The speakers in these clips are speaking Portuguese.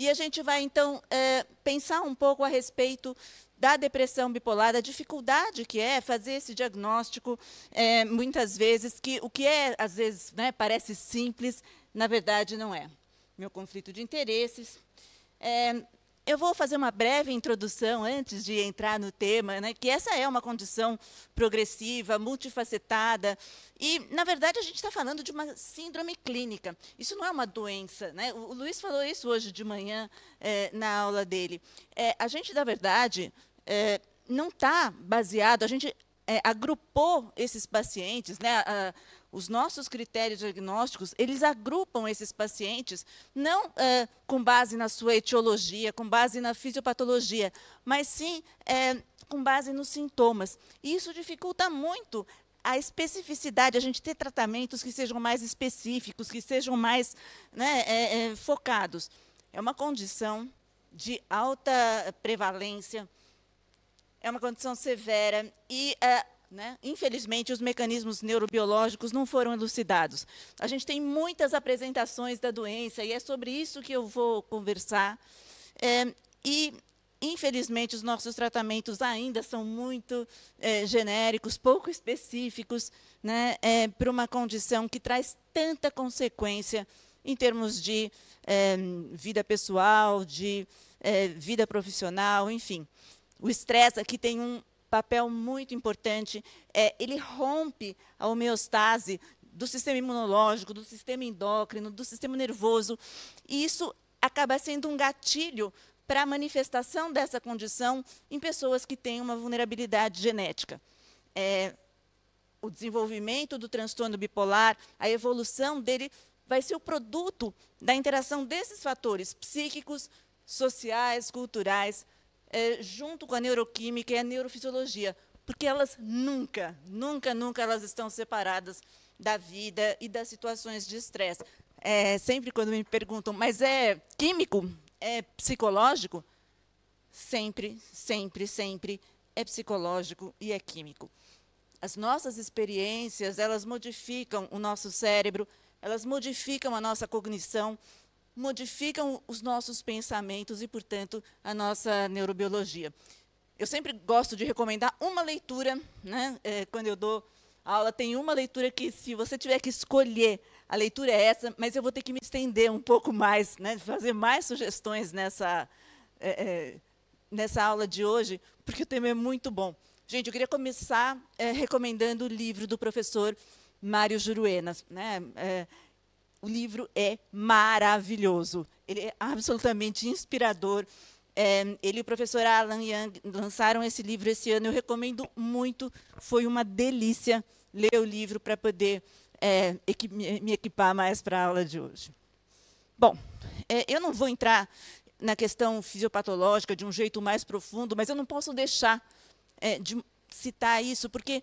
E a gente vai, então, é, pensar um pouco a respeito da depressão bipolar, a dificuldade que é fazer esse diagnóstico, é, muitas vezes, que o que é, às vezes, né, parece simples, na verdade não é. Meu conflito de interesses, é, eu vou fazer uma breve introdução antes de entrar no tema, né, que essa é uma condição progressiva, multifacetada, e, na verdade, a gente está falando de uma síndrome clínica. Isso não é uma doença. Né? O, Luiz falou isso hoje de manhã é, na aula dele. É, a gente, na verdade, é, não está baseado, a gente é, agrupou esses pacientes, né, a, os nossos critérios diagnósticos, eles agrupam esses pacientes, não uh, com base na sua etiologia, com base na fisiopatologia, mas sim uh, com base nos sintomas. E isso dificulta muito a especificidade, a gente ter tratamentos que sejam mais específicos, que sejam mais né, focados. É uma condição de alta prevalência, é uma condição severa e né? Infelizmente, os mecanismos neurobiológicos não foram elucidados. A gente tem muitas apresentações da doença, e é sobre isso que eu vou conversar. É, e, infelizmente, os nossos tratamentos ainda são muito é, genéricos, pouco específicos, né? é, para uma condição que traz tanta consequência em termos de é, vida pessoal, de é, vida profissional, enfim. O estresse aqui tem um, papel muito importante. É, ele rompe a homeostase do sistema imunológico, do sistema endócrino, do sistema nervoso. E isso acaba sendo um gatilho para a manifestação dessa condição em pessoas que têm uma vulnerabilidade genética. É, o desenvolvimento do transtorno bipolar, a evolução dele, vai ser o produto da interação desses fatores psíquicos, sociais, culturais, é, junto com a neuroquímica e a neurofisiologia, porque elas nunca, nunca, nunca elas estão separadas da vida e das situações de estresse. É, sempre quando me perguntam, mas é químico? É psicológico? Sempre, sempre, sempre é psicológico e é químico. As nossas experiências, elas modificam o nosso cérebro, elas modificam a nossa cognição, modificam os nossos pensamentos e, portanto, a nossa neurobiologia. Eu sempre gosto de recomendar uma leitura, né? É, quando eu dou aula, tem uma leitura que, se você tiver que escolher, a leitura é essa, mas eu vou ter que me estender um pouco mais, né? fazer mais sugestões nessa, é, é, nessa aula de hoje, porque o tema é muito bom. Gente, eu queria começar é, recomendando o livro do professor Mário Juruenas. Né? É, o livro é maravilhoso, ele é absolutamente inspirador. É, ele e o professor Alan Young lançaram esse livro esse ano, eu recomendo muito, foi uma delícia ler o livro para poder é, me equipar mais para a aula de hoje. Bom, é, eu não vou entrar na questão fisiopatológica de um jeito mais profundo, mas eu não posso deixar é, de citar isso, porque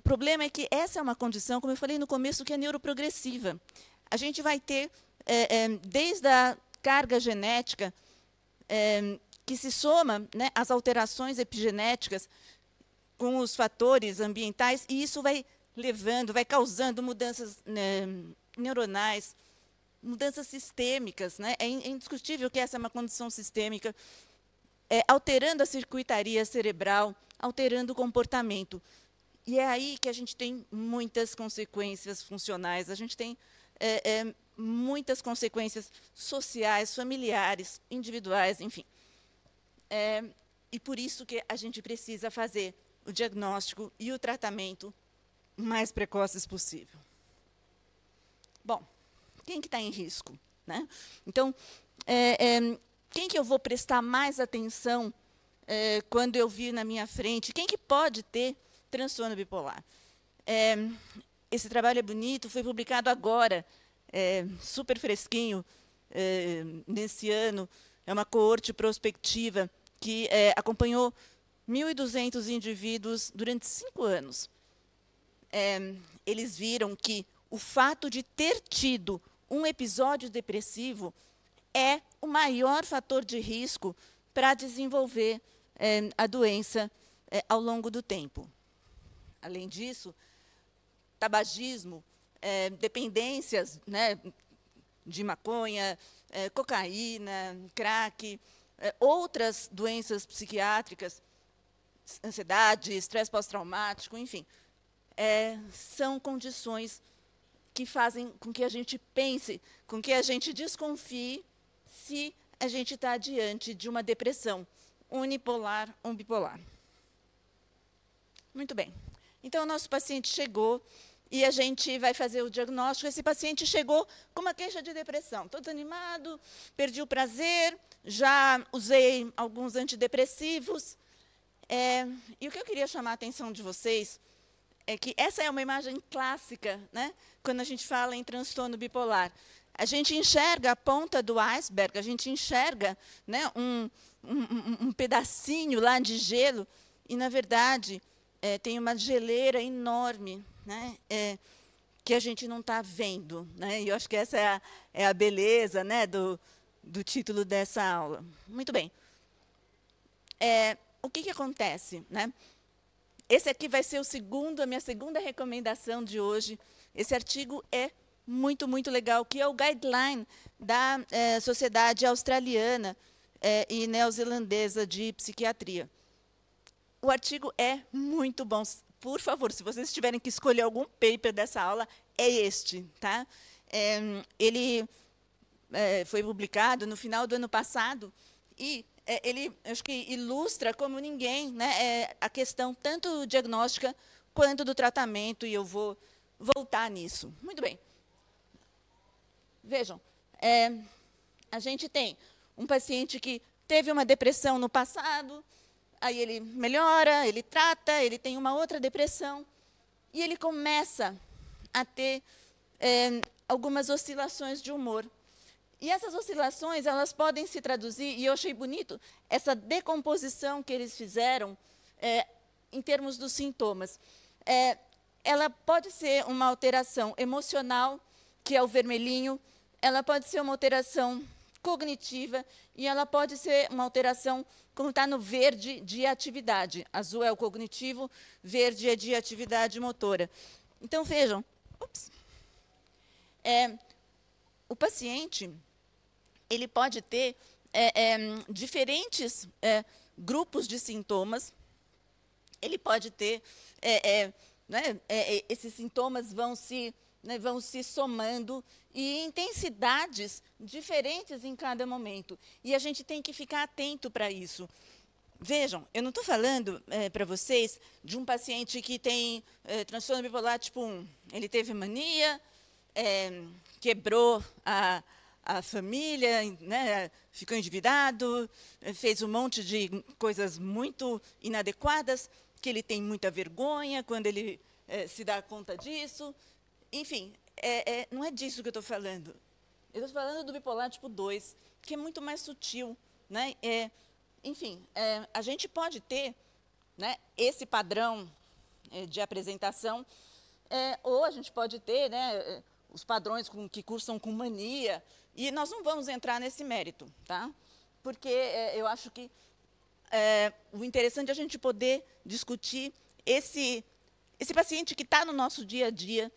o problema é que essa é uma condição, como eu falei no começo, que é neuroprogressiva. A gente vai ter, é, é, desde a carga genética, é, que se soma né, às alterações epigenéticas com os fatores ambientais, e isso vai levando, vai causando mudanças né, neuronais, mudanças sistêmicas. Né? É, é indiscutível que essa é uma condição sistêmica, é, alterando a circuitaria cerebral, alterando o comportamento. E é aí que a gente tem muitas consequências funcionais, a gente tem é, é, muitas consequências sociais, familiares, individuais, enfim. É, e por isso que a gente precisa fazer o diagnóstico e o tratamento mais precoces possível. Bom, quem que está em risco? Né? Então, é, é, quem que eu vou prestar mais atenção é, quando eu vir na minha frente? Quem que pode ter transtorno bipolar. É, esse trabalho é bonito, foi publicado agora, é, super fresquinho, é, nesse ano. É uma coorte prospectiva que é, acompanhou 1.200 indivíduos durante cinco anos. É, eles viram que o fato de ter tido um episódio depressivo é o maior fator de risco para desenvolver é, a doença é, ao longo do tempo além disso, tabagismo, é, dependências né, de maconha, é, cocaína, crack, é, outras doenças psiquiátricas, ansiedade, estresse pós-traumático, enfim, é, são condições que fazem com que a gente pense, com que a gente desconfie se a gente está diante de uma depressão unipolar ou bipolar. Muito bem. Então, o nosso paciente chegou e a gente vai fazer o diagnóstico. Esse paciente chegou com uma queixa de depressão. Estou desanimado, perdi o prazer, já usei alguns antidepressivos. É, e o que eu queria chamar a atenção de vocês é que essa é uma imagem clássica, né? quando a gente fala em transtorno bipolar. A gente enxerga a ponta do iceberg, a gente enxerga né, um, um, um pedacinho lá de gelo, e, na verdade, é, tem uma geleira enorme, né? É, que a gente não está vendo, né? E eu acho que essa é a, é a beleza, né? Do, do título dessa aula. Muito bem. É, o que, que acontece, né? Esse aqui vai ser o segundo, a minha segunda recomendação de hoje. Esse artigo é muito, muito legal, que é o guideline da é, Sociedade Australiana é, e Neozelandesa de Psiquiatria o artigo é muito bom. Por favor, se vocês tiverem que escolher algum paper dessa aula, é este. Tá? É, ele é, foi publicado no final do ano passado e é, ele, acho que ilustra como ninguém né, é, a questão tanto diagnóstica quanto do tratamento, e eu vou voltar nisso. Muito bem. Vejam, é, a gente tem um paciente que teve uma depressão no passado, aí ele melhora, ele trata, ele tem uma outra depressão. E ele começa a ter é, algumas oscilações de humor. E essas oscilações, elas podem se traduzir, e eu achei bonito, essa decomposição que eles fizeram é, em termos dos sintomas. É, ela pode ser uma alteração emocional, que é o vermelhinho, ela pode ser uma alteração cognitiva e ela pode ser uma alteração, como está no verde, de atividade. Azul é o cognitivo, verde é de atividade motora. Então, vejam, ups, é, o paciente ele pode ter é, é, diferentes é, grupos de sintomas, ele pode ter, é, é, né, esses sintomas vão se, né, vão se somando e intensidades diferentes em cada momento. E a gente tem que ficar atento para isso. Vejam, eu não estou falando é, para vocês de um paciente que tem é, transtorno bipolar tipo 1. Ele teve mania, é, quebrou a, a família, né, ficou endividado, fez um monte de coisas muito inadequadas, que ele tem muita vergonha quando ele é, se dá conta disso. Enfim, é, é, não é disso que eu estou falando. Eu estou falando do bipolar tipo 2, que é muito mais sutil. Né? É, enfim, é, a gente pode ter né, esse padrão é, de apresentação, é, ou a gente pode ter né, é, os padrões com, que cursam com mania, e nós não vamos entrar nesse mérito, tá? porque é, eu acho que o interessante é a gente poder discutir esse, esse paciente que está no nosso dia a dia,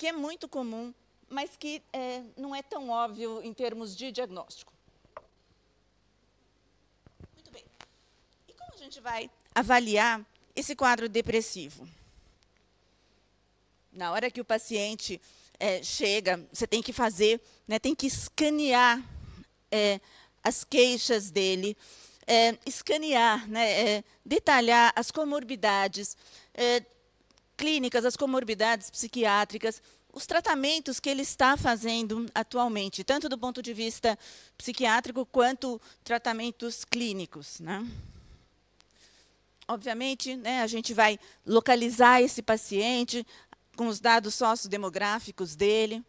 que é muito comum, mas que é, não é tão óbvio em termos de diagnóstico. Muito bem. E como a gente vai avaliar esse quadro depressivo? Na hora que o paciente é, chega, você tem que fazer, né, tem que escanear é, as queixas dele, é, escanear, né, é, detalhar as comorbidades, é, clínicas, as comorbidades psiquiátricas, os tratamentos que ele está fazendo atualmente, tanto do ponto de vista psiquiátrico quanto tratamentos clínicos. Né? Obviamente, né, a gente vai localizar esse paciente com os dados sociodemográficos dele.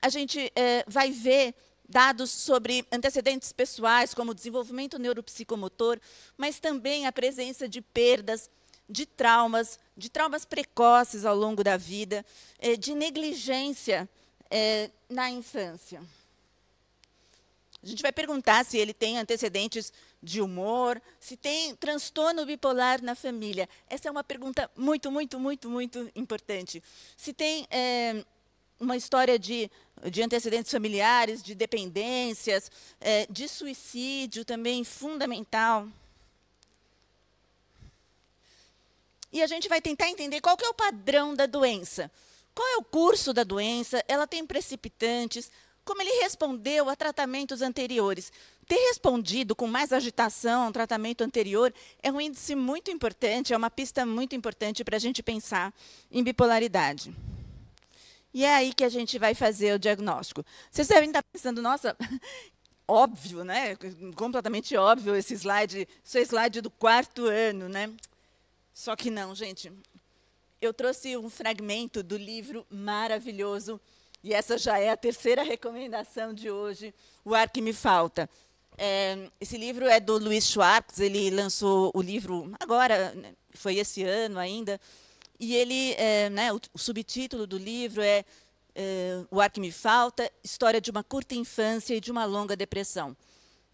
A gente eh, vai ver dados sobre antecedentes pessoais, como desenvolvimento neuropsicomotor, mas também a presença de perdas de traumas, de traumas precoces ao longo da vida, eh, de negligência eh, na infância. A gente vai perguntar se ele tem antecedentes de humor, se tem transtorno bipolar na família. Essa é uma pergunta muito, muito, muito, muito importante. Se tem é, uma história de, de antecedentes familiares, de dependências, é, de suicídio também fundamental. e a gente vai tentar entender qual é o padrão da doença. Qual é o curso da doença? Ela tem precipitantes? Como ele respondeu a tratamentos anteriores? Ter respondido com mais agitação a um tratamento anterior é um índice muito importante, é uma pista muito importante para a gente pensar em bipolaridade. E é aí que a gente vai fazer o diagnóstico. Vocês devem estar pensando, nossa, óbvio, né? Completamente óbvio esse slide, seu slide do quarto ano, né? Só que não, gente. Eu trouxe um fragmento do livro maravilhoso, e essa já é a terceira recomendação de hoje, O Ar Que Me Falta. É, esse livro é do Luiz Schwartz, ele lançou o livro agora, né, foi esse ano ainda, e ele, é, né, o, o, subtítulo do livro é, é O Ar Que Me Falta, História de uma Curta Infância e de uma Longa Depressão.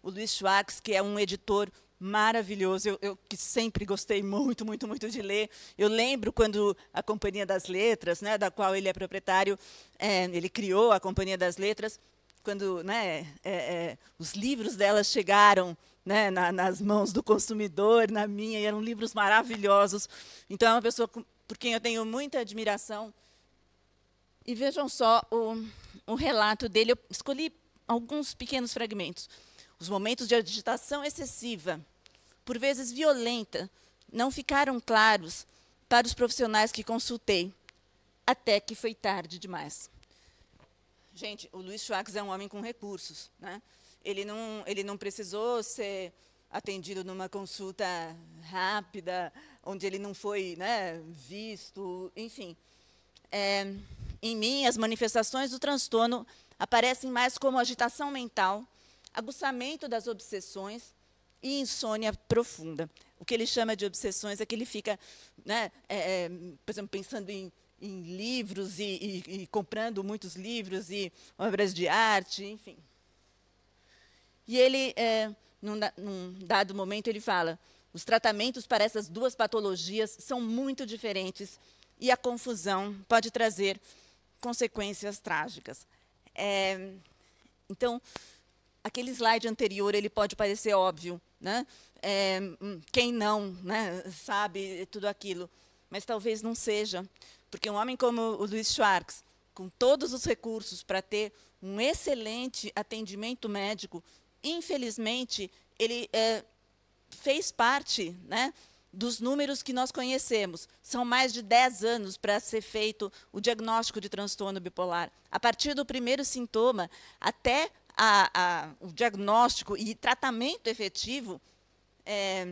O Luiz Schwartz, que é um editor maravilhoso. Eu, eu, que sempre gostei muito, muito, muito de ler. Eu lembro quando a Companhia das Letras, né, da qual ele é proprietário, é, ele criou a Companhia das Letras, quando né, é, é, os livros delas chegaram né, na, nas mãos do consumidor, na minha, e eram livros maravilhosos. Então, é uma pessoa por quem eu tenho muita admiração. E vejam só o, o relato dele. Eu escolhi alguns pequenos fragmentos. Os momentos de agitação excessiva, por vezes violenta, não ficaram claros para os profissionais que consultei, até que foi tarde demais. Gente, o Luiz Schwartz é um homem com recursos. Né? Ele, não, ele não precisou ser atendido numa consulta rápida, onde ele não foi né, visto, enfim. É, em mim, as manifestações do transtorno aparecem mais como agitação mental, aguçamento das obsessões e insônia profunda. O que ele chama de obsessões é que ele fica, né, é, é, por exemplo, pensando em, em livros e, e, e comprando muitos livros e obras de arte, enfim. E ele, é, num, num, dado momento, ele fala: os tratamentos para essas duas patologias são muito diferentes e a confusão pode trazer consequências trágicas. É, então, aquele slide anterior ele pode parecer óbvio, né? É, hum, quem não, né? Sabe tudo aquilo, mas talvez não seja, porque um homem como o Luiz Schwartz, com todos os recursos para ter um excelente atendimento médico, infelizmente ele é, fez parte, né? dos números que nós conhecemos. São mais de 10 anos para ser feito o diagnóstico de transtorno bipolar. A partir do primeiro sintoma até a, a, o diagnóstico e tratamento efetivo, é,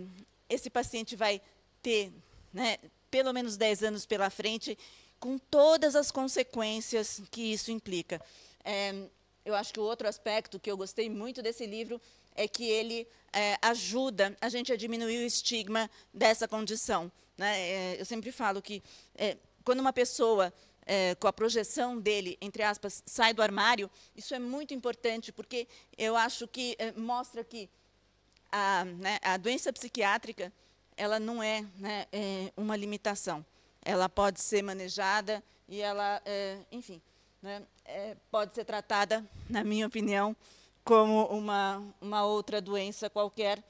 esse paciente vai ter né, pelo menos 10 anos pela frente, com todas as consequências que isso implica. É, eu acho que o outro aspecto que eu gostei muito desse livro é que ele é, ajuda a gente a diminuir o estigma dessa condição. Né? É, eu sempre falo que é, quando uma pessoa é, com a projeção dele, entre aspas, sai do armário, isso é muito importante, porque eu acho que é, mostra que a, né, a, doença psiquiátrica ela não é, né, é, uma limitação. Ela pode ser manejada e ela, eh, enfim, né, pode ser tratada, na minha opinião, como uma, uma outra doença qualquer,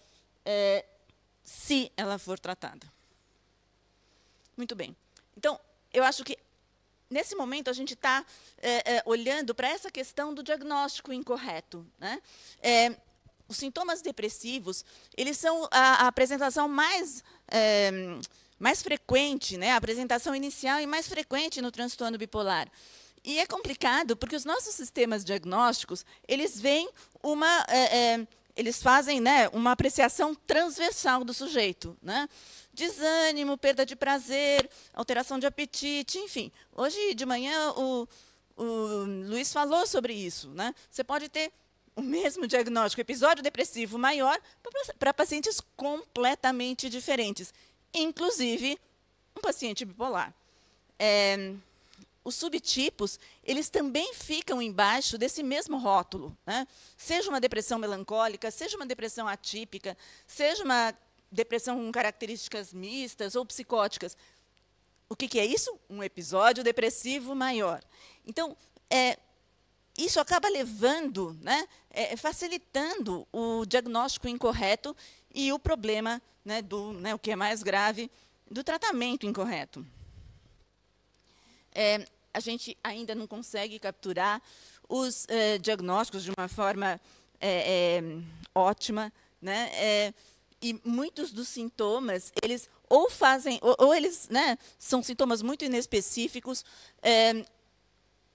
se ela for tratada. Muito bem. Então, eu acho que nesse momento, a gente está é, é, olhando para essa questão do diagnóstico incorreto. Né? É, os sintomas depressivos, eles são a, a apresentação mais é, mais frequente, né, a apresentação inicial e mais frequente no transtorno bipolar. E é complicado porque os nossos sistemas diagnósticos eles vêm uma é, é, eles fazem né, uma apreciação transversal do sujeito. Né? desânimo, perda de prazer, alteração de apetite, enfim. Hoje de manhã o, o Luiz falou sobre isso. Né? Você pode ter o mesmo diagnóstico, episódio depressivo maior, para pacientes completamente diferentes, inclusive um paciente bipolar. É, os subtipos, eles também ficam embaixo desse mesmo rótulo. Né? Seja uma depressão melancólica, seja uma depressão atípica, seja uma depressão com características mistas ou psicóticas. O que, que é isso? Um episódio depressivo maior. Então, é, isso acaba levando, né, é, é, facilitando o diagnóstico incorreto e o problema, né, do, né, o que é mais grave, do tratamento incorreto. É, a gente ainda não consegue capturar os eh, diagnósticos de uma forma eh, eh, ótima, né? e muitos dos sintomas, eles ou fazem, ou, ou eles né, são sintomas muito inespecíficos, é,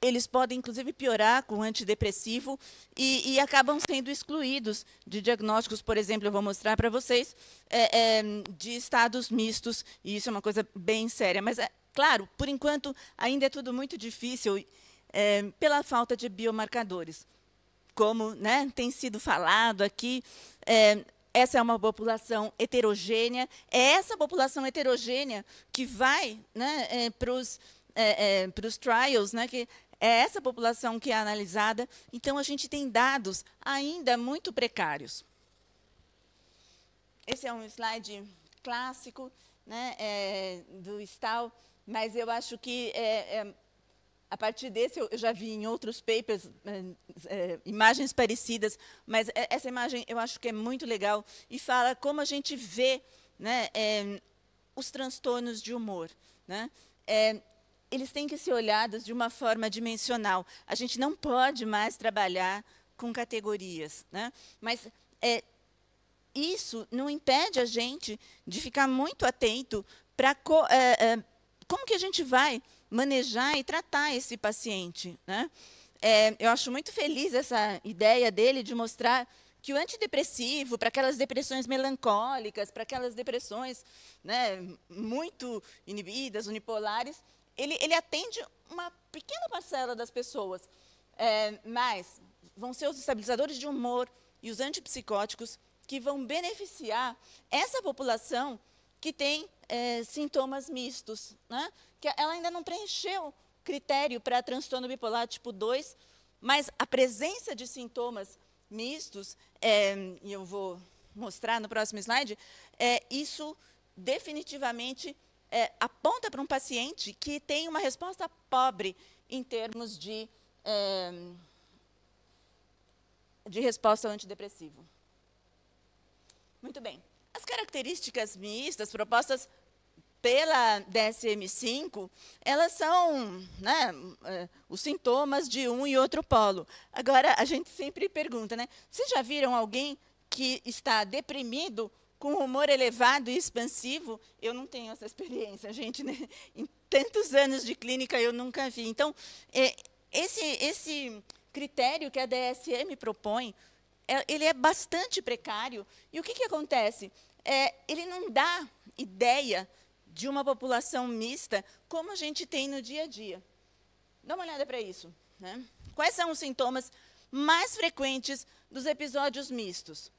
eles podem, inclusive, piorar com antidepressivo e, e, acabam sendo excluídos de diagnósticos, por exemplo, eu vou mostrar para vocês, é, é, de estados mistos, e isso é uma coisa bem séria. Mas, é, claro, por enquanto, ainda é tudo muito difícil é, pela falta de biomarcadores. Como né, tem sido falado aqui, é, essa é uma população heterogênea. É essa população heterogênea que vai né, é, para os é, é, trials, né, que é essa população que é analisada. Então, a gente tem dados ainda muito precários. Esse é um slide clássico né, é, do STAL, mas eu acho que é, é a partir desse, eu já vi em outros papers é, imagens parecidas, mas essa imagem eu acho que é muito legal e fala como a gente vê né, é, os transtornos de humor. Né? É, eles têm que ser olhados de uma forma dimensional. A gente não pode mais trabalhar com categorias. Né? Mas isso não impede a gente de ficar muito atento para co como que a gente vai manejar e tratar esse paciente. Né? É, eu acho muito feliz essa ideia dele de mostrar que o antidepressivo, para aquelas depressões melancólicas, para aquelas depressões né, muito inibidas, unipolares, ele, ele atende uma pequena parcela das pessoas. É, mas vão ser os estabilizadores de humor e os antipsicóticos que vão beneficiar essa população que tem é, sintomas mistos, né? ela ainda não preencheu critério para transtorno bipolar tipo 2, mas a presença de sintomas mistos, é, e eu vou mostrar no próximo slide, é, isso definitivamente é, aponta para um paciente que tem uma resposta pobre em termos de, é, de resposta ao antidepressivo. Muito bem. As características mistas propostas pela DSM-5, elas são né, eh, os sintomas de um e outro polo. Agora, a gente sempre pergunta, né? Vocês já viram alguém que está deprimido com humor elevado e expansivo? Eu não tenho essa experiência, gente. Né? Em tantos anos de clínica, eu nunca vi. Então, é, esse, esse critério que a DSM propõe, é, ele é bastante precário. E o que, que acontece? É, ele não dá ideia de uma população mista, como a gente tem no dia a dia. Dá uma olhada para isso. Né? Quais são os sintomas mais frequentes dos episódios mistos?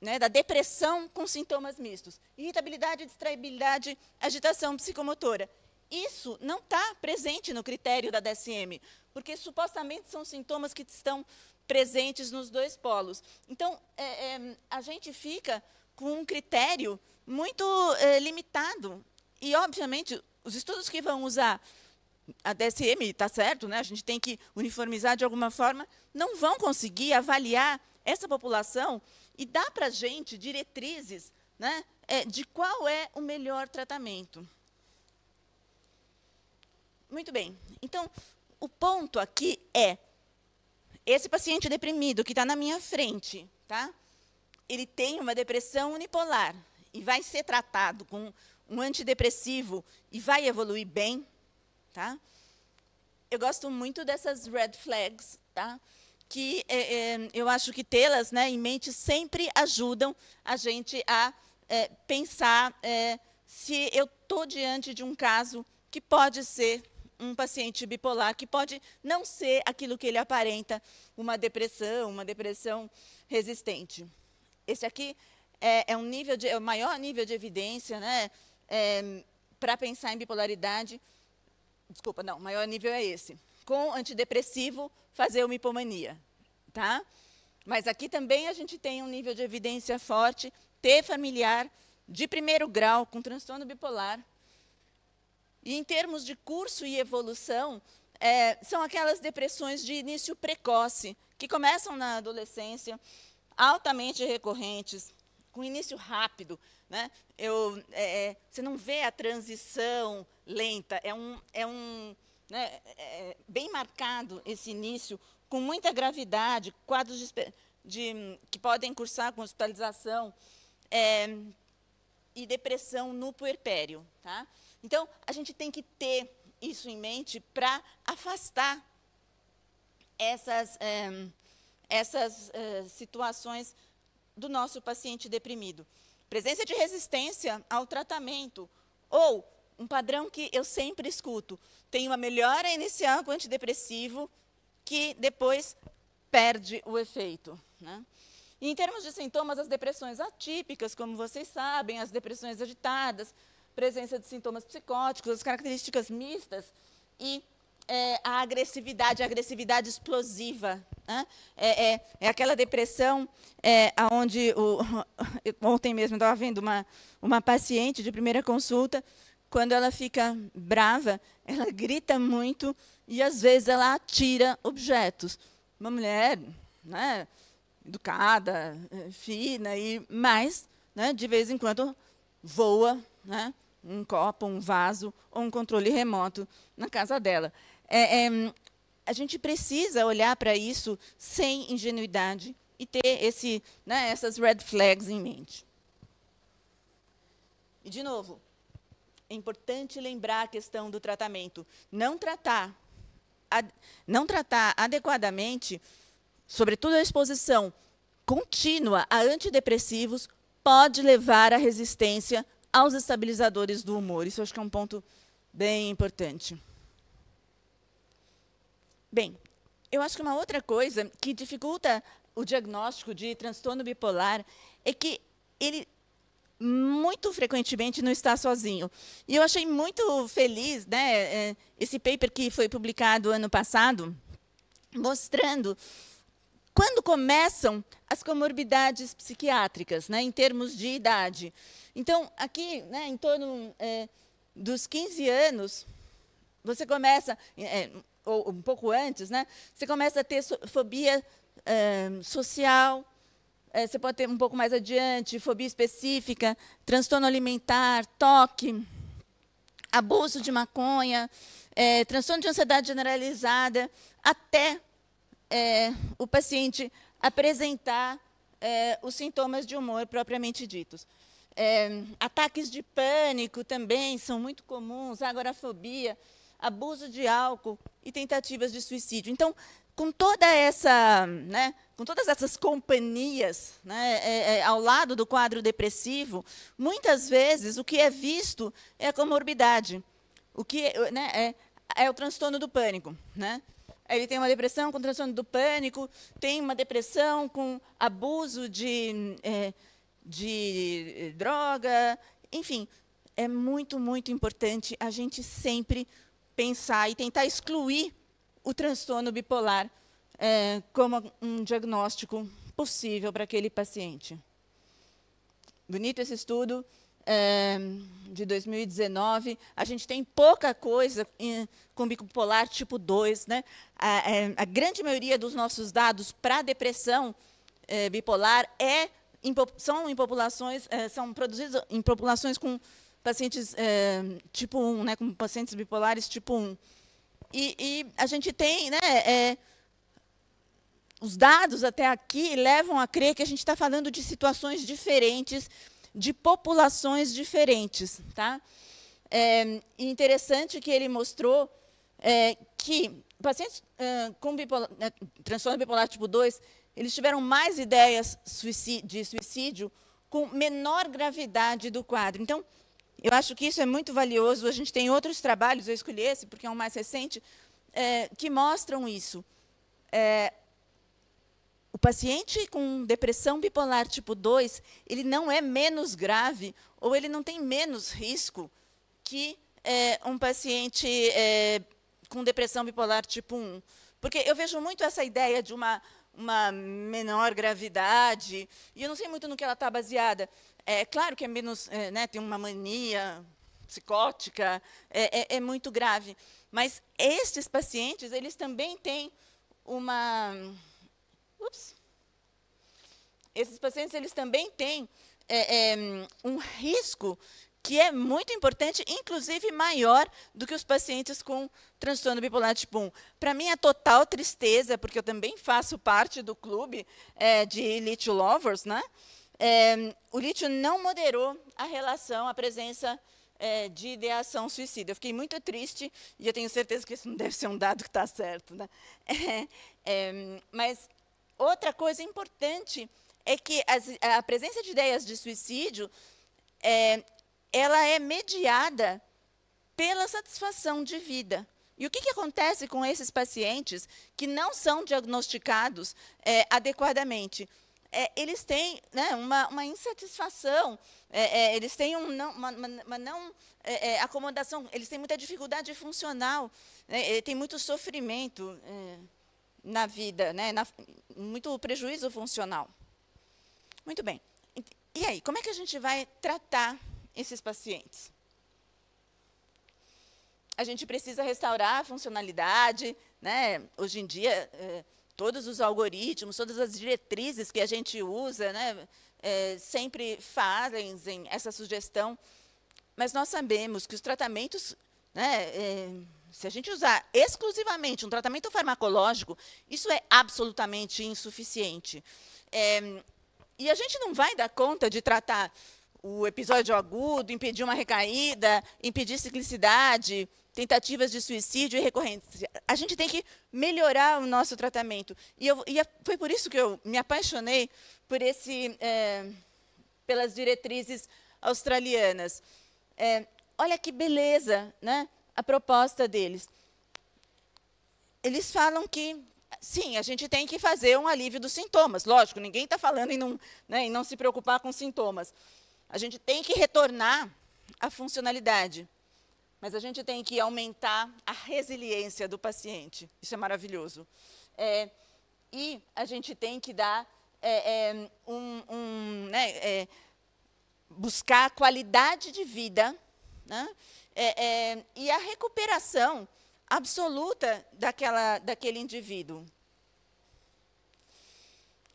Né? Da depressão com sintomas mistos. Irritabilidade, distraibilidade, agitação psicomotora. Isso não está presente no critério da DSM, porque supostamente são sintomas que estão presentes nos dois polos. Então, é, é, a gente fica com um critério muito é, limitado e, obviamente, os estudos que vão usar a DSM, está certo, né? a gente tem que uniformizar de alguma forma, não vão conseguir avaliar essa população e dar para a gente diretrizes né, é, de qual é o melhor tratamento. Muito bem. Então, o ponto aqui é, esse paciente deprimido que está na minha frente, tá? ele tem uma depressão unipolar e vai ser tratado com um antidepressivo e vai evoluir bem, tá? Eu gosto muito dessas red flags, tá? Que é, é, eu acho que tê-las, né, em mente sempre ajudam a gente a é, pensar é, se eu estou diante de um caso que pode ser um paciente bipolar, que pode não ser aquilo que ele aparenta, uma depressão, uma depressão resistente. Esse aqui é, é um nível de, é o maior nível de evidência, né? é, ehm, para pensar em bipolaridade, desculpa, não, maior nível é esse, com antidepressivo fazer uma hipomania, tá? Mas aqui também a gente tem um nível de evidência forte, ter familiar de primeiro grau com transtorno bipolar. E em termos de curso e evolução, é, são aquelas depressões de início precoce, que começam na adolescência, altamente recorrentes, com início rápido. Né? Eu, é, é, você não vê a transição lenta, é um, é um né, é, é bem marcado esse início, com muita gravidade, quadros de, de, que podem cursar com hospitalização é, e depressão no puerpério. Tá? Então, a gente tem que ter isso em mente para afastar essas, é, essas é, situações do nosso paciente deprimido. Presença de resistência ao tratamento ou um padrão que eu sempre escuto, tem uma melhora inicial com antidepressivo que depois perde o efeito. Né? Em termos de sintomas, as depressões atípicas, como vocês sabem, as depressões agitadas, presença de sintomas psicóticos, as características mistas e é, a agressividade, a agressividade explosiva. Né? É, é, é, aquela depressão é, onde o, ontem mesmo estava vendo uma, uma paciente de primeira consulta, quando ela fica brava, ela grita muito e às vezes ela atira objetos. Uma mulher né, educada, fina, e mas né, de vez em quando voa né, um copo, um vaso ou um controle remoto na casa dela. É, é, a gente precisa olhar para isso sem ingenuidade e ter esse, né, essas red flags em mente. E, de novo, é importante lembrar a questão do tratamento. Não tratar, ad, não tratar adequadamente, sobretudo a exposição contínua a antidepressivos, pode levar à resistência aos estabilizadores do humor. Isso acho que é um ponto bem importante. Bem, eu acho que uma outra coisa que dificulta o diagnóstico de transtorno bipolar é que ele muito frequentemente não está sozinho. E eu achei muito feliz né, é, esse paper que foi publicado ano passado, mostrando quando começam as comorbidades psiquiátricas, né, em termos de idade. Então, aqui, né, em torno é, dos 15 anos, você começa. É, ou um pouco antes, né? Você começa a ter fobia eh, social, eh, você pode ter um pouco mais adiante, fobia específica, transtorno alimentar, toque, abuso de maconha, é, transtorno de ansiedade generalizada, até é, o paciente apresentar é, os sintomas de humor propriamente ditos. ataques de pânico também são muito comuns, agorafobia abuso de álcool e tentativas de suicídio. Então, com toda essa, né, com todas essas companhias né, é, é, ao lado do quadro depressivo, muitas vezes o que é visto é a comorbidade, o que né, é, é, o transtorno do pânico, né? Ele tem uma depressão com transtorno do pânico, tem uma depressão com abuso de, é, de eh, droga, enfim, é muito, muito importante a gente sempre pensar e tentar excluir o transtorno bipolar é, como um diagnóstico possível para aquele paciente. Bonito esse estudo é, de 2019. A gente tem pouca coisa em, com bipolar tipo 2. Né? A, é, a grande maioria dos nossos dados para depressão é, bipolar é, em, são em populações, é, são produzidos em populações com pacientes é, tipo 1, né, como pacientes bipolares tipo 1. E, e a gente tem, né, é, os dados até aqui levam a crer que a gente está falando de situações diferentes, de populações diferentes. Tá? É interessante que ele mostrou é, que pacientes é, com bipolar, é, transtorno bipolar tipo 2, eles tiveram mais ideias de suicídio com menor gravidade do quadro. Então, eu acho que isso é muito valioso. A gente tem outros trabalhos, eu escolhi esse porque é um mais recente, é, que mostram isso. É, o paciente com depressão bipolar tipo 2, ele não é menos grave ou ele não tem menos risco que é, um paciente é, com depressão bipolar tipo 1. Porque eu vejo muito essa ideia de uma, uma menor gravidade, e eu não sei muito no que ela está baseada, é claro que é menos, é, né, tem uma mania psicótica, é, é, é, muito grave. Mas estes pacientes, eles também têm uma... Ups. Esses pacientes, eles também têm é, é, um risco que é muito importante, inclusive maior do que os pacientes com transtorno bipolar tipo 1. Para mim é total tristeza, porque eu também faço parte do clube é, de elite Lovers, né? é, o lítio não moderou a relação, a presença é, de ideação suicida. Eu fiquei muito triste e eu tenho certeza que isso não deve ser um dado que está certo. Né? É, mas outra coisa importante é que as, a presença de ideias de suicídio eh, ela é mediada pela satisfação de vida. E o que, que, acontece com esses pacientes que não são diagnosticados é, adequadamente? é, eles têm né, uma, uma insatisfação, é, é, eles têm um não, uma, uma, não é, é, acomodação, eles têm muita dificuldade funcional, né, tem muito sofrimento é, na vida, né, na, muito prejuízo funcional. Muito bem. E aí, como é que a gente vai tratar esses pacientes? A gente precisa restaurar a funcionalidade, né? Hoje em dia, todos os algoritmos, todas as diretrizes que a gente usa, né, é, sempre fazem essa sugestão. Mas nós sabemos que os tratamentos, né, é, se a gente usar exclusivamente um tratamento farmacológico, isso é absolutamente insuficiente. É, e a gente não vai dar conta de tratar o episódio agudo, impedir uma recaída, impedir ciclicidade, tentativas de suicídio recorrência A gente tem que melhorar o nosso tratamento. E, eu, e é, foi por isso que eu me apaixonei por esse, é, pelas diretrizes australianas. É, olha que beleza né, a proposta deles. Eles falam que, sim, a gente tem que fazer um alívio dos sintomas. Lógico, ninguém está falando em não, né, em não se preocupar com sintomas. A gente tem que retornar à funcionalidade, mas a gente tem que aumentar a resiliência do paciente. Isso é maravilhoso. É, e a gente tem que dar é, é, um, um né, é, buscar a qualidade de vida né, é, é, e a recuperação absoluta daquela, daquele indivíduo.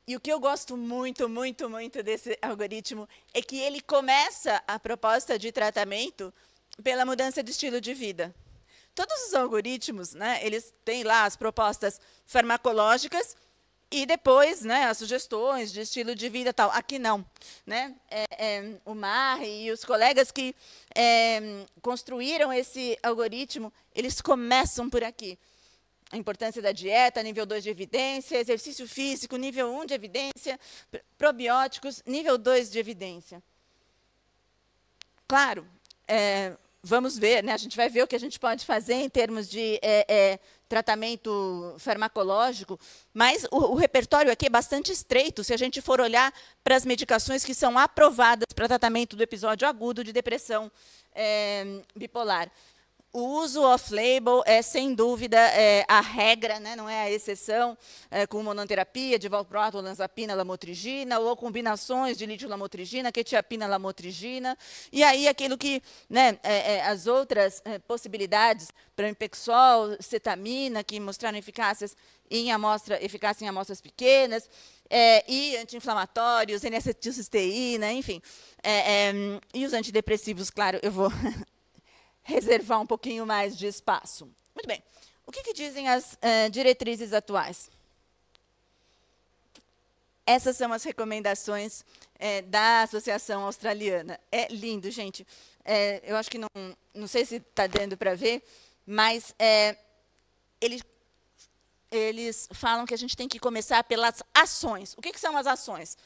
E o que eu gosto muito, muito, muito desse algoritmo é que ele começa a proposta de tratamento pela mudança de estilo de vida. Todos os algoritmos, né, eles têm lá as propostas farmacológicas e depois, né, as sugestões de estilo de vida tal. Aqui não, né? É, é, o Mar e os colegas que é, construíram esse algoritmo, eles começam por aqui a importância da dieta, nível 2 de evidência, exercício físico, nível 1 um de evidência, probióticos, nível 2 de evidência. Claro, é, vamos ver, né? a gente vai ver o que a gente pode fazer em termos de é, é, tratamento farmacológico, mas o, o, repertório aqui é bastante estreito se a gente for olhar para as medicações que são aprovadas para tratamento do episódio agudo de depressão é, bipolar o uso off-label é, sem dúvida, é, a regra, né, não é a exceção, é, com monoterapia, valproato, lanzapina, lamotrigina, ou combinações de lítio-lamotrigina, quetiapina, lamotrigina. E aí, aquilo que né, é, é as outras é, possibilidades, pramipexol, cetamina, que mostraram eficácias em amostra, eficácia em amostras pequenas, é, e anti-inflamatórios, N-acetilcisteína, né? enfim. É, é, e os antidepressivos, claro, eu vou reservar um pouquinho mais de espaço. Muito bem. O que, que dizem as uh, diretrizes atuais? Essas são as recomendações é, da Associação Australiana. É lindo, gente. É, eu acho que não, não sei se está dando para ver, mas é, eles, eles falam que a gente tem que começar pelas ações. O que, que são as ações?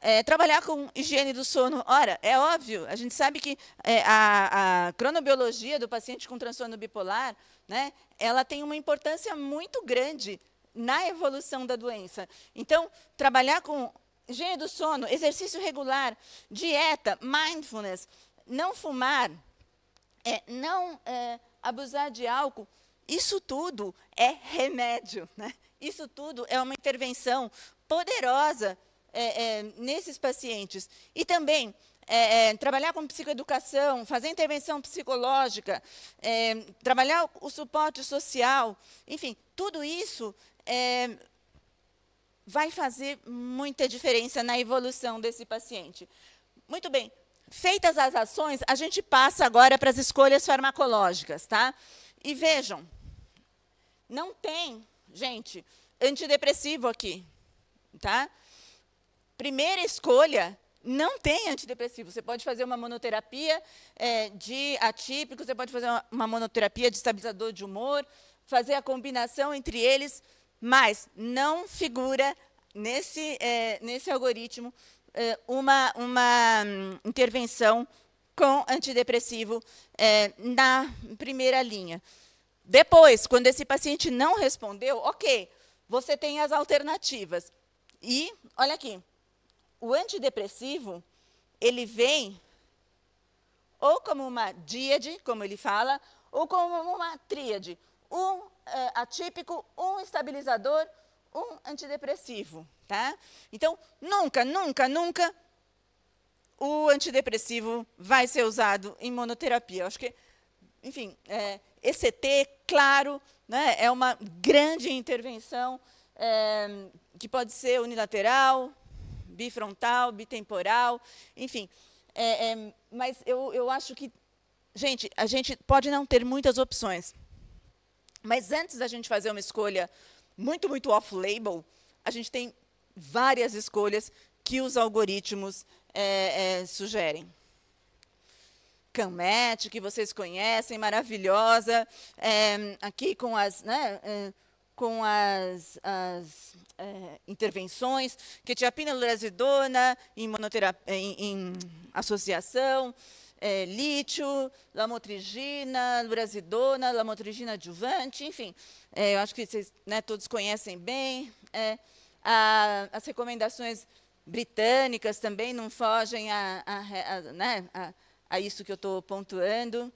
É, trabalhar com higiene do sono. Ora, é óbvio, a gente sabe que é, a, a, cronobiologia do paciente com transtorno bipolar, né, ela tem uma importância muito grande na evolução da doença. Então, trabalhar com higiene do sono, exercício regular, dieta, mindfulness, não fumar, é, não é, abusar de álcool, isso tudo é remédio, né? Isso tudo é uma intervenção poderosa é, é, nesses pacientes. E também é, é trabalhar com psicoeducação, fazer intervenção psicológica, é, trabalhar o suporte social, enfim, tudo isso é, vai fazer muita diferença na evolução desse paciente. Muito bem, feitas as ações, a gente passa agora para as escolhas farmacológicas, tá? E vejam, não tem, gente, antidepressivo aqui, tá? primeira escolha não tem antidepressivo. Você pode fazer uma monoterapia é, de atípico, você pode fazer uma, uma monoterapia de estabilizador de humor, fazer a combinação entre eles, mas não figura nesse, é, nesse algoritmo é, uma, uma hum, intervenção com antidepressivo é, na primeira linha. Depois, quando esse paciente não respondeu, ok, você tem as alternativas. E, olha aqui, o antidepressivo, ele vem ou como uma díade, como ele fala, ou como uma tríade. Um é, atípico, um estabilizador, um antidepressivo. Tá? Então, nunca, nunca, nunca o antidepressivo vai ser usado em monoterapia. Eu acho que, enfim, é, ECT, claro, né, é uma grande intervenção é, que pode ser unilateral, bifrontal, bitemporal, enfim. É, é, mas eu, eu acho que, gente, a gente pode não ter muitas opções. Mas antes da gente fazer uma escolha muito, muito off-label, a gente tem várias escolhas que os algoritmos é, é, sugerem. Canmet, que vocês conhecem, maravilhosa, é, aqui com as né, é, com as, as é, intervenções, quetiapina, lurazidona, em, em, em associação, é, lítio, lamotrigina, lurazidona, lamotrigina adjuvante, enfim, é, eu acho que vocês né, todos conhecem bem. É, a, as recomendações britânicas também não fogem a, a, a né, isso que eu estou pontuando.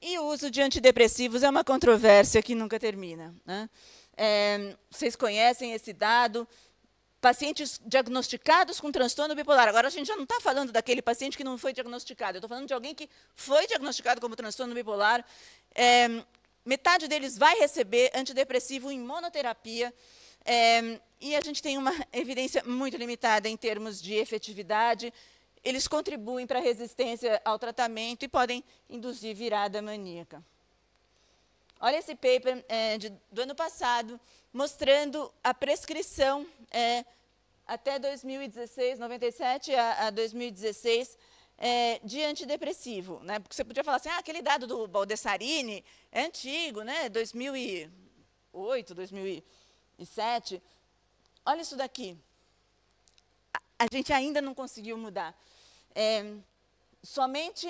E o uso de antidepressivos é uma controvérsia que nunca termina. Né? É, vocês conhecem esse dado? Pacientes diagnosticados com transtorno bipolar. Agora, a gente já não está falando daquele paciente que não foi diagnosticado. Eu estou falando de alguém que foi diagnosticado como transtorno bipolar. É, metade deles vai receber antidepressivo em monoterapia. É, e a gente tem uma evidência muito limitada em termos de efetividade. Eles contribuem para a resistência ao tratamento e podem induzir virada maníaca. Olha esse paper é, de, do ano passado, mostrando a prescrição é, até 2016, 97 a, a 2016, é, de antidepressivo. Né? Porque você podia falar assim, ah, aquele dado do Baldessarini é antigo, né? 2008, 2007. Olha isso daqui. A, a gente ainda não conseguiu mudar. É, somente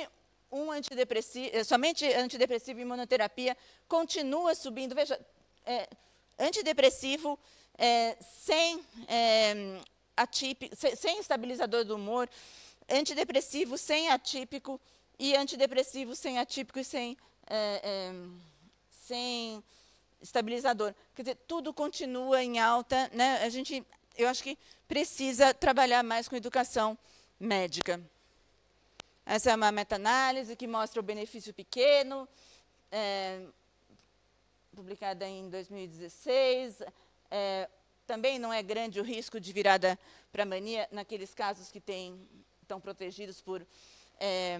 um antidepressivo, eh, somente antidepressivo e imunoterapia continua subindo. Veja, é, antidepressivo é, sem, é, atípico, sem estabilizador do humor, antidepressivo sem atípico e antidepressivo sem atípico e sem, é, é, sem estabilizador. Quer dizer, tudo continua em alta. Né? A gente, eu acho que precisa trabalhar mais com educação médica. Essa é uma meta-análise que mostra o benefício pequeno, é, publicada em 2016. É, também não é grande o risco de virada para mania naqueles casos que tem, estão protegidos por é,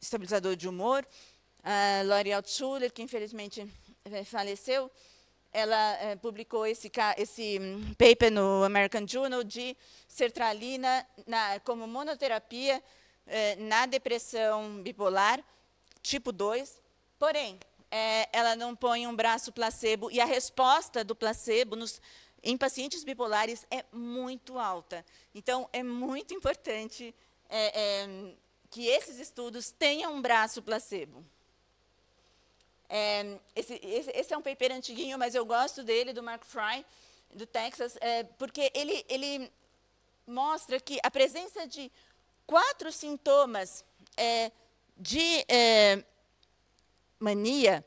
estabilizador de humor. A L'Oreal Schuller, que infelizmente é, faleceu, ela é, publicou esse, esse hum, paper no American Journal de sertralina na, como monoterapia eh, na depressão bipolar tipo 2, porém, eh, ela não põe um braço placebo e a resposta do placebo nos, em pacientes bipolares é muito alta. Então, é muito importante eh, eh que esses estudos tenham um braço placebo. Eh, esse, esse, esse é um paper antiguinho, mas eu gosto dele, do Mark Fry, do Texas, eh, porque ele, ele mostra que a presença de quatro sintomas é, de é, mania,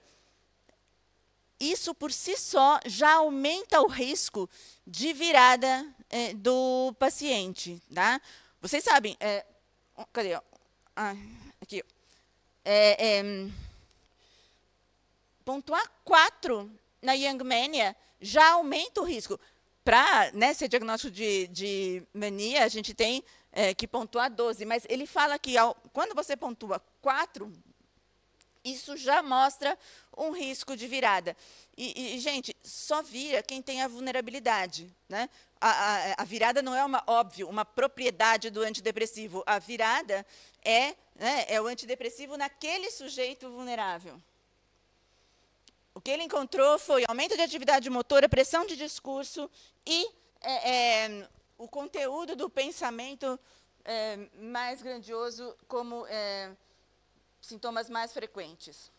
isso por si só já aumenta o risco de virada é, do paciente. Tá? Vocês sabem, é, cadê? Ah, aqui. É, é, pontuar 4 na mania já aumenta o risco. Para né, ser diagnóstico de, de mania, a gente tem é, que pontua 12, mas ele fala que ao, quando você pontua 4, isso já mostra um risco de virada. E, e, gente, só vira quem tem a vulnerabilidade. Né? A, a, a, virada não é uma, óbvio, uma propriedade do antidepressivo. A virada é, né, é o antidepressivo naquele sujeito vulnerável. O que ele encontrou foi aumento de atividade motora, pressão de discurso e é, é, o conteúdo do pensamento é, mais grandioso como é, sintomas mais frequentes.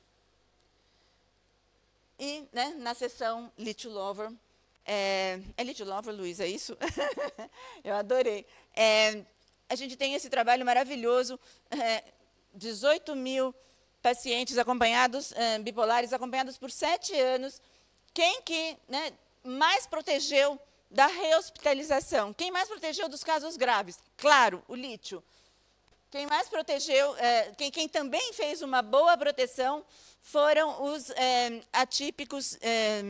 E né, na sessão Little Lover, é, é Little Lover, Luiz, é isso? Eu adorei. É, a gente tem esse trabalho maravilhoso, 18 é, mil pacientes acompanhados, é, bipolares, acompanhados por sete anos. Quem que né, mais protegeu da rehospitalização. Quem mais protegeu dos casos graves? Claro, o lítio. Quem mais protegeu, é, quem, quem, também fez uma boa proteção foram os é, atípicos é,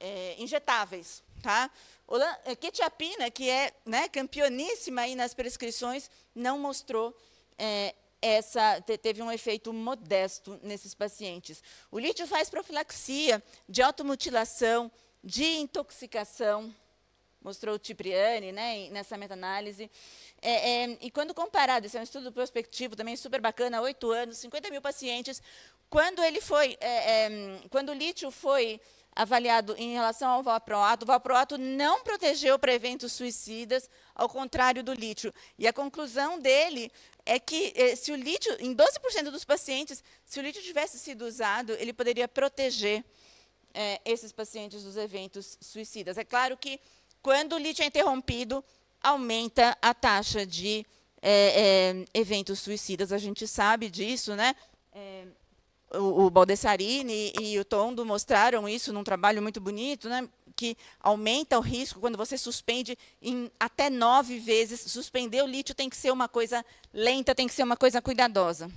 é injetáveis. Tá? Olan é, Quetiapina, que é né, campeoníssima aí nas prescrições, não mostrou é, essa teve um efeito modesto nesses pacientes. O lítio faz profilaxia de automutilação, de intoxicação, mostrou o Cipriani né, nessa meta-análise. É, é, e quando comparado, esse é um estudo prospectivo também super bacana, oito anos, 50 mil pacientes. Quando ele foi, é, é, quando o lítio foi avaliado em relação ao valproato, o valproato não protegeu para eventos suicidas, ao contrário do lítio. E a conclusão dele é que é, se o lítio, em 12% dos pacientes, se o lítio tivesse sido usado, ele poderia proteger é, esses pacientes dos eventos suicidas. É claro que, quando o lítio é interrompido, aumenta a taxa de é, é, eventos suicidas. A gente sabe disso, né? É, o, o Baldessarini e, e o Tondo mostraram isso num trabalho muito bonito, né? que aumenta o risco quando você suspende em até nove vezes. Suspender o lítio tem que ser uma coisa lenta, tem que ser uma coisa cuidadosa.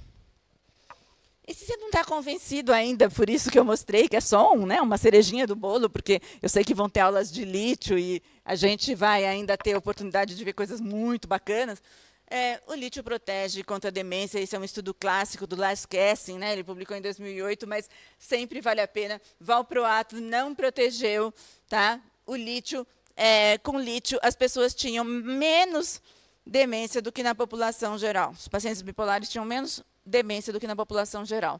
E se você não está convencido ainda, por isso que eu mostrei que é só um, né, uma cerejinha do bolo, porque eu sei que vão ter aulas de lítio e a gente vai ainda ter a oportunidade de ver coisas muito bacanas. É, o lítio protege contra a demência, esse é um estudo clássico do Lars Kessing, né? ele publicou em 2008, mas sempre vale a pena. Valproato não protegeu tá? o lítio. É, com lítio, as pessoas tinham menos demência do que na população geral. Os pacientes bipolares tinham menos demência do que na população geral.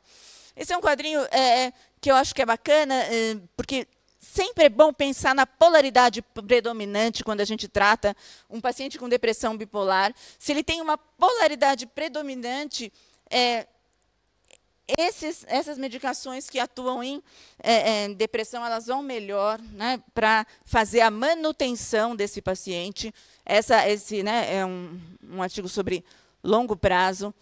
Esse é um quadrinho é, é, que eu acho que é bacana, é, porque sempre é bom pensar na polaridade predominante quando a gente trata um paciente com depressão bipolar. Se ele tem uma polaridade predominante, é, esses, essas medicações que atuam em é, é, depressão, elas vão melhor né, para fazer a manutenção desse paciente. Essa, esse né, é um, um artigo sobre longo prazo.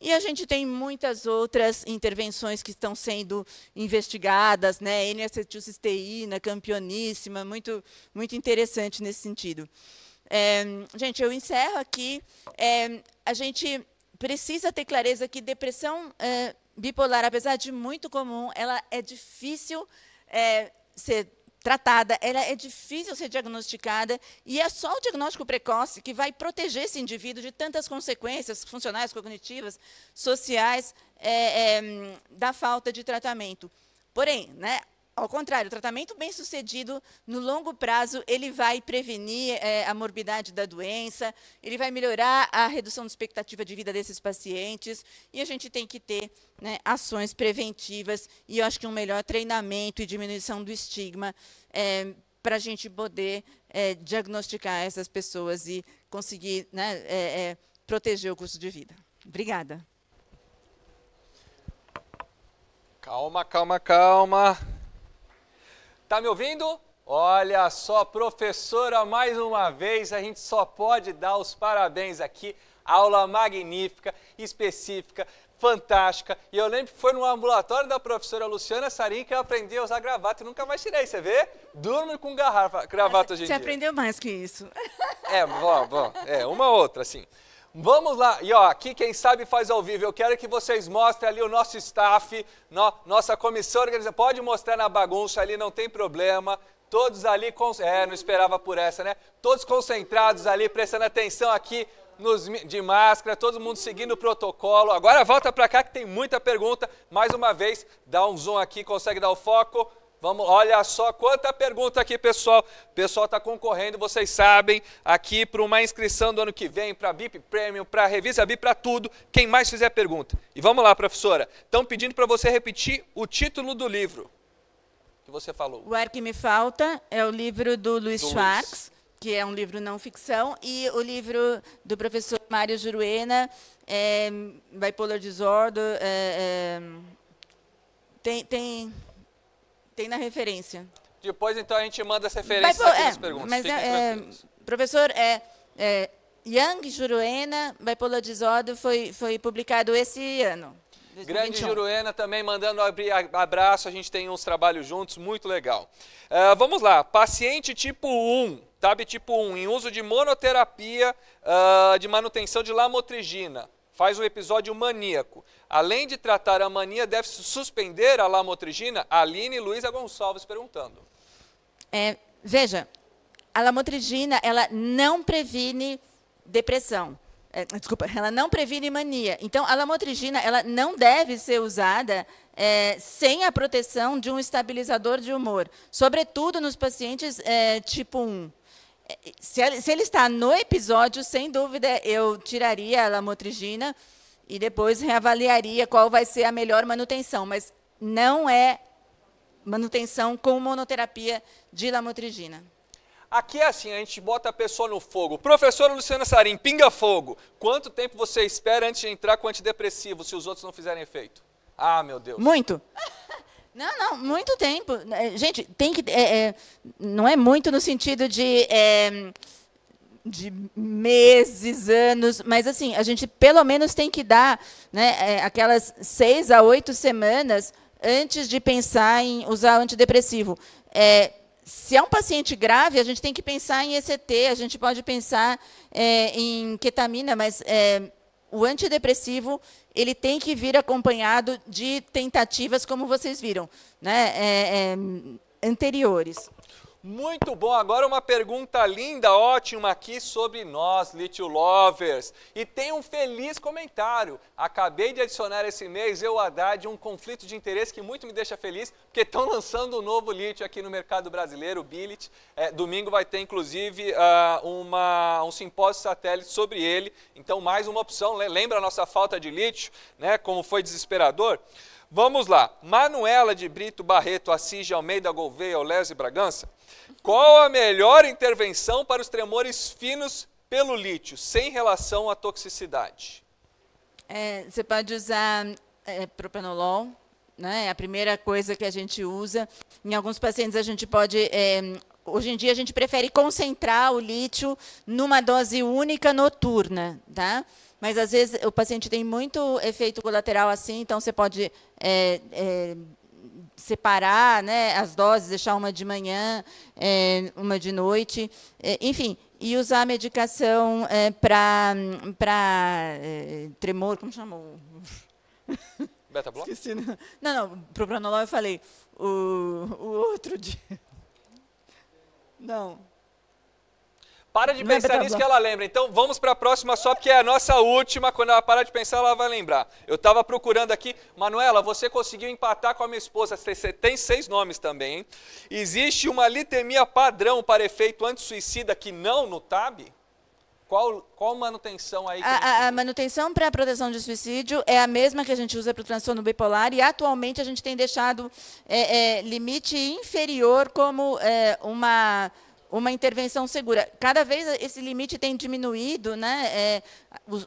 E a gente tem muitas outras intervenções que estão sendo investigadas, né? N-acetilcisteína, campioníssima, muito, muito interessante nesse sentido. É, gente, eu encerro aqui. É, a gente precisa ter clareza que depressão é, bipolar, apesar de muito comum, ela é difícil é, ser tratada, ela é difícil ser diagnosticada e é só o diagnóstico precoce que vai proteger esse indivíduo de tantas consequências funcionais, cognitivas, sociais é, é, hum, da falta de tratamento. Porém, né, ao contrário, o tratamento bem sucedido, no longo prazo, ele vai prevenir é, a morbidade da doença, ele vai melhorar a redução da expectativa de vida desses pacientes, e a gente tem que ter né, ações preventivas e eu acho que um melhor treinamento e diminuição do estigma é, para a gente poder é, diagnosticar essas pessoas e conseguir né, é, é, proteger o custo de vida. Obrigada. Calma, calma, calma. Tá me ouvindo? Olha só, professora, mais uma vez a gente só pode dar os parabéns aqui. Aula magnífica, específica, fantástica. E eu lembro que foi no ambulatório da professora Luciana Sarim que eu aprendi a usar gravata e nunca mais tirei. Você vê? Durmo com garrafa, gravata gente. hoje em você dia. Você aprendeu mais que isso. É, bom, bom. É, uma outra, assim. Vamos lá, e ó, aqui quem sabe faz ao vivo. Eu quero que vocês mostrem ali o nosso staff, no, nossa comissão organizada. Pode mostrar na bagunça ali, não tem problema. Todos ali, é, não esperava por essa, né? Todos concentrados ali, prestando atenção aqui nos, de máscara, todo mundo seguindo o protocolo. Agora volta para cá que tem muita pergunta. Mais uma vez, dá um zoom aqui, consegue dar o foco. Vamos, olha só quanta pergunta aqui, pessoal. O pessoal está concorrendo, vocês sabem, aqui para uma inscrição do ano que vem, para VIP Premium, para Revista VIP, para tudo. Quem mais fizer pergunta. E vamos lá, professora. Estão pedindo para você repetir o título do livro que você falou. O Ar que Me Falta é o livro do Luiz do Schwartz. Luiz que é um livro não ficção, e o livro do professor Mário Juruena, é, Bipolar Disorder, é, é, tem, tem tem na referência. Depois, então, a gente manda as referências para é, perguntas. Mas, é, é professor, é, é, Yang Juruena, Baipolodizodo, foi, foi publicado esse ano. 2021. Grande Juruena também mandando abrir abraço, a gente tem uns trabalhos juntos, muito legal. Uh, vamos lá, paciente tipo 1, TAB tipo 1, em uso de monoterapia uh, de manutenção de lamotrigina faz um episódio maníaco. Além de tratar a mania, deve suspender a lamotrigina? Aline Luiza Gonçalves perguntando. É, veja, a lamotrigina, ela não previne depressão. É, desculpa, ela não previne mania. Então, a lamotrigina, ela não deve ser usada é, sem a proteção de um estabilizador de humor, sobretudo nos pacientes é, tipo 1 se ele, se ele está no episódio, sem dúvida, eu tiraria a lamotrigina e depois reavaliaria qual vai ser a melhor manutenção. Mas não é manutenção com monoterapia de lamotrigina. Aqui é assim, a gente bota a pessoa no fogo. Professora Luciana Sarim, pinga fogo. Quanto tempo você espera antes de entrar com antidepressivo, se os outros não fizerem efeito? Ah, meu Deus. Muito. Não, não, muito tempo. É, gente, tem que. É, é, não é muito no sentido de. É, de meses, anos, mas assim, a gente pelo menos tem que dar né, é, aquelas seis a oito semanas antes de pensar em usar o antidepressivo. É, se é um paciente grave, a gente tem que pensar em ECT, a gente pode pensar é, em ketamina, mas é, o antidepressivo ele tem que vir acompanhado de tentativas, como vocês viram, né, é, é, anteriores. Muito bom. Agora uma pergunta linda, ótima aqui sobre nós, Little Lovers. E tem um feliz comentário. Acabei de adicionar esse mês, eu, Haddad, um conflito de interesse que muito me deixa feliz, porque estão lançando um novo Litio aqui no mercado brasileiro, o Billet. É, domingo vai ter, inclusive, uh, uma, um simpósio satélite sobre ele. Então, mais uma opção. Lembra a nossa falta de lítio, né? Como foi desesperador? Vamos lá. Manuela de Brito Barreto, Assis de Almeida Gouveia, Olésio Bragança. Qual a melhor intervenção para os tremores finos pelo lítio, sem relação à toxicidade? É, você pode usar é, propanolol, né? É a primeira coisa que a gente usa. Em alguns pacientes a gente pode é, hoje em dia a gente prefere concentrar o lítio numa dose única noturna, tá? Mas às vezes o paciente tem muito efeito colateral assim, então você pode é, é, separar né, as doses, deixar uma de manhã, é, uma de noite, é, enfim, e usar a medicação é, para é, tremor, como chamou? Beta block? Né? Não, não, pro propranolol eu falei. O, o outro dia. Não. Para de não é pensar é nisso que ela lembra. Então vamos para a próxima só, porque é a nossa última. Quando ela parar de pensar, ela vai lembrar. Eu estava procurando aqui. Manuela, você conseguiu empatar com a minha esposa. Você tem seis nomes também, hein? Existe uma litemia padrão para efeito suicida que não no TAB? Qual, qual manutenção aí? A, gente... a, manutenção para a proteção de suicídio é a mesma que a gente usa para o transtorno bipolar e atualmente a gente tem deixado é, é, limite inferior como é, uma uma intervenção segura. Cada vez esse limite tem diminuído, né? É,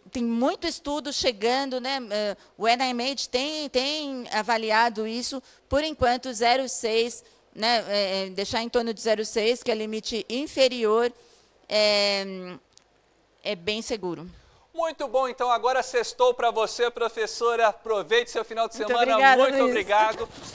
tem muito estudo chegando, né? É, o NIMH tem, tem avaliado isso, por enquanto 0,6, né? É, é, deixar em torno de 0,6, que é limite inferior. É, é bem seguro. Muito bom, então agora sextou para você, professora. Aproveite seu final de semana. Muito, obrigada, Muito obrigado.